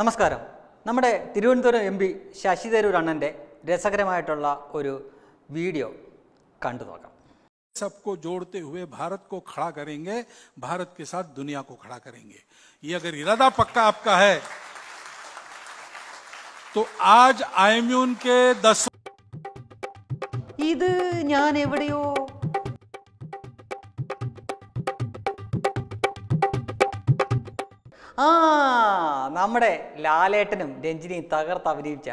नमस्कार नमें Thiruvananthapuram M P Shashi Tharoor അണ്ണൻ്റെ രസകരമായിട്ടുള്ള सबको जोड़ते हुए भारत को खड़ा करेंगे भारत के साथ दुनिया को खड़ा करेंगे ये अगर इरादा पक्का आपका है तो आज आईएमयून के दस इधर ആ നമ്മുടെ ലാലേട്ടനും രഞ്ജിനിയും തകർത്ത് അഭിനയിച്ച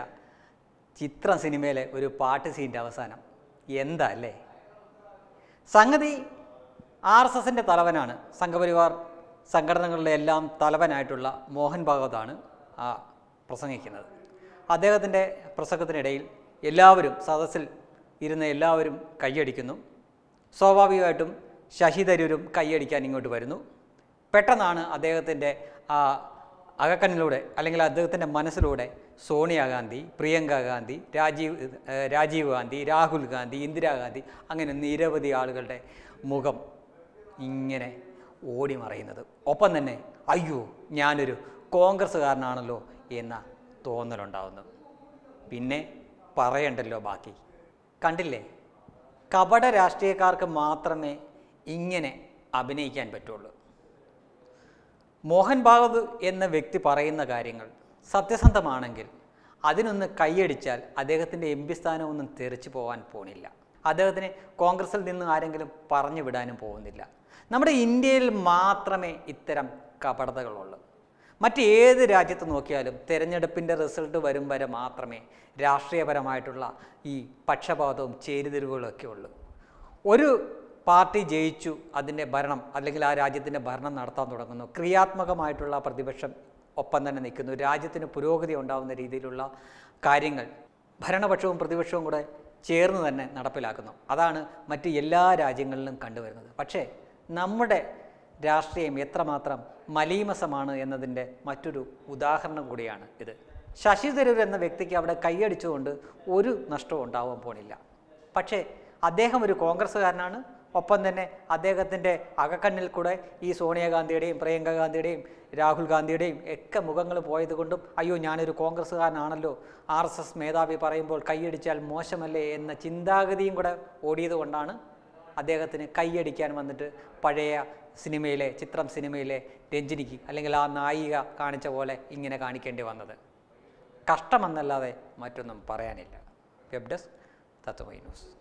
ചിത്രം സിനിമയിലെ ഒരു പാട്ട് സീൻ്റെ അവസാനം എന്താ അല്ലേ സംഗതി ആർ എസ് എസിൻ്റെ തലവനാണ് സംഘപരിവാർ സംഘടനകളുടെ എല്ലാം തലവനായിട്ടുള്ള മോഹൻ ഭാഗവതാണ് ആ പ്രസംഗിക്കുന്നത് അദ്ദേഹത്തിൻ്റെ പ്രസംഗത്തിനിടയിൽ എല്ലാവരും സദസ്സിൽ ഇരുന്ന എല്ലാവരും കൈയടിക്കുന്നു സ്വാഭാവികമായിട്ടും ശശി തരൂരും കൈയടിക്കാൻ ഇങ്ങോട്ട് വരുന്നു പെട്ടെന്നാണ് അദ്ദേഹത്തിൻ്റെ ആ അകക്കണ്ണിലൂടെ അല്ലെങ്കിൽ അദ്ദേഹത്തിൻ്റെ മനസ്സിലൂടെ സോണിയാഗാന്ധി പ്രിയങ്ക ഗാന്ധി രാജീവ് രാജീവ് ഗാന്ധി രാഹുൽ ഗാന്ധി ഇന്ദിരാഗാന്ധി അങ്ങനെ നിരവധി ആളുകളുടെ മുഖം ഇങ്ങനെ ഓടി മറയുന്നത് ഒപ്പം തന്നെ അയ്യോ ഞാനൊരു കോൺഗ്രസ്സുകാരനാണല്ലോ എന്ന തോന്നലുണ്ടാവുന്നു പിന്നെ പറയണ്ടല്ലോ ബാക്കി കണ്ടില്ലേ കപട രാഷ്ട്രീയക്കാർക്ക് മാത്രമേ ഇങ്ങനെ അഭിനയിക്കാൻ പറ്റുള്ളൂ മോഹൻ ഭാഗവത് എന്ന വ്യക്തി പറയുന്ന കാര്യങ്ങൾ സത്യസന്ധമാണെങ്കിൽ അതിനൊന്ന് കൈയടിച്ചാൽ അദ്ദേഹത്തിൻ്റെ എം പി സ്ഥാനമൊന്നും തെറിച്ചു പോകാൻ പോണില്ല അദ്ദേഹത്തിന് കോൺഗ്രസിൽ നിന്ന് ആരെങ്കിലും പറഞ്ഞു വിടാനും പോകുന്നില്ല നമ്മുടെ ഇന്ത്യയിൽ മാത്രമേ ഇത്തരം കപടതകളുള്ളൂ മറ്റേത് രാജ്യത്ത് നോക്കിയാലും തിരഞ്ഞെടുപ്പിൻ്റെ റിസൾട്ട് വരും വരെ മാത്രമേ രാഷ്ട്രീയപരമായിട്ടുള്ള ഈ പക്ഷപാതവും ചേരിതിരിവുകളൊക്കെ ഉള്ളൂ ഒരു പാർട്ടി ജയിച്ചു അതിൻ്റെ ഭരണം അല്ലെങ്കിൽ ആ രാജ്യത്തിൻ്റെ ഭരണം നടത്താൻ തുടങ്ങുന്നു ക്രിയാത്മകമായിട്ടുള്ള പ്രതിപക്ഷം ഒപ്പം തന്നെ നിൽക്കുന്നു രാജ്യത്തിന് പുരോഗതി ഉണ്ടാകുന്ന രീതിയിലുള്ള കാര്യങ്ങൾ ഭരണപക്ഷവും പ്രതിപക്ഷവും കൂടെ ചേർന്ന് തന്നെ നടപ്പിലാക്കുന്നു അതാണ് മറ്റ് എല്ലാ രാജ്യങ്ങളിലും കണ്ടുവരുന്നത് പക്ഷേ നമ്മുടെ രാഷ്ട്രീയം എത്രമാത്രം മലീമസമാണ് എന്നതിൻ്റെ മറ്റൊരു ഉദാഹരണം കൂടിയാണ് ഇത് ശശി തരൂർ എന്ന വ്യക്തിക്ക് അവിടെ കൈയടിച്ചുകൊണ്ട് ഒരു നഷ്ടവും ഉണ്ടാവാൻ പോണില്ല പക്ഷേ അദ്ദേഹം ഒരു കോൺഗ്രസ്സുകാരനാണ് ഒപ്പം തന്നെ അദ്ദേഹത്തിൻ്റെ അകക്കണ്ണിൽ കൂടെ ഈ സോണിയാഗാന്ധിയുടെയും പ്രിയങ്ക ഗാന്ധിയുടെയും രാഹുൽ ഗാന്ധിയുടെയും ഒക്കെ മുഖങ്ങൾ പോയതുകൊണ്ടും അയ്യോ ഞാനൊരു കോൺഗ്രസ്സുകാരനാണല്ലോ ആർ എസ് എസ് മേധാവി പറയുമ്പോൾ കൈയടിച്ചാൽ മോശമല്ലേ എന്ന ചിന്താഗതിയും കൂടെ ഓടിയതുകൊണ്ടാണ് അദ്ദേഹത്തിന് കൈയടിക്കാൻ വന്നിട്ട് പഴയ സിനിമയിലെ ചിത്രം സിനിമയിലെ രഞ്ജിനിക്ക് അല്ലെങ്കിൽ ആ നായിക കാണിച്ച പോലെ ഇങ്ങനെ കാണിക്കേണ്ടി വന്നത് കഷ്ടമെന്നല്ലാതെ മറ്റൊന്നും പറയാനില്ല വെബ് ഡെസ്ക് തത്വമൈ ന്യൂസ്